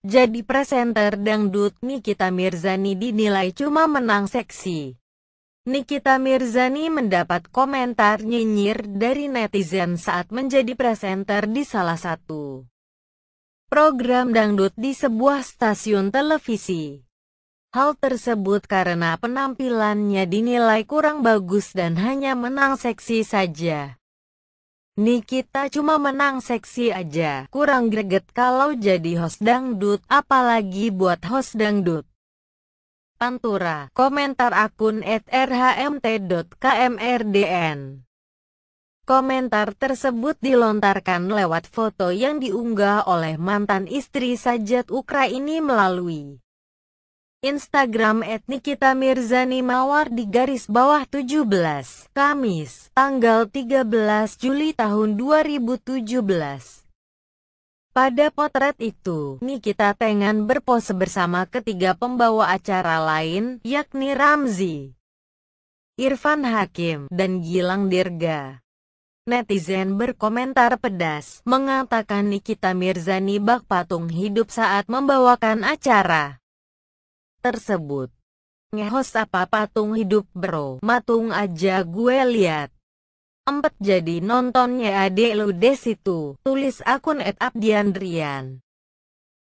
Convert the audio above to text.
Jadi presenter dangdut Nikita Mirzani dinilai cuma menang seksi. Nikita Mirzani mendapat komentar nyinyir dari netizen saat menjadi presenter di salah satu program dangdut di sebuah stasiun televisi. Hal tersebut karena penampilannya dinilai kurang bagus dan hanya menang seksi saja. Nikita cuma menang seksi aja. Kurang greget kalau jadi host dangdut, apalagi buat host dangdut. Pantura, komentar akun @rhmt.kmrdn. Komentar tersebut dilontarkan lewat foto yang diunggah oleh mantan istri Sajat Ukraini melalui Instagram Nikita Mirzani Mawar di garis bawah 17, Kamis, tanggal 13 Juli tahun 2017. Pada potret itu, Nikita Tengan berpose bersama ketiga pembawa acara lain, yakni Ramzi, Irfan Hakim, dan Gilang Dirga. Netizen berkomentar pedas, mengatakan Nikita Mirzani bak patung hidup saat membawakan acara tersebut. Ngehos apa patung hidup bro? Matung aja gue liat. Empet jadi nontonnya adek lu deh situ. Tulis akun at abdiandrian.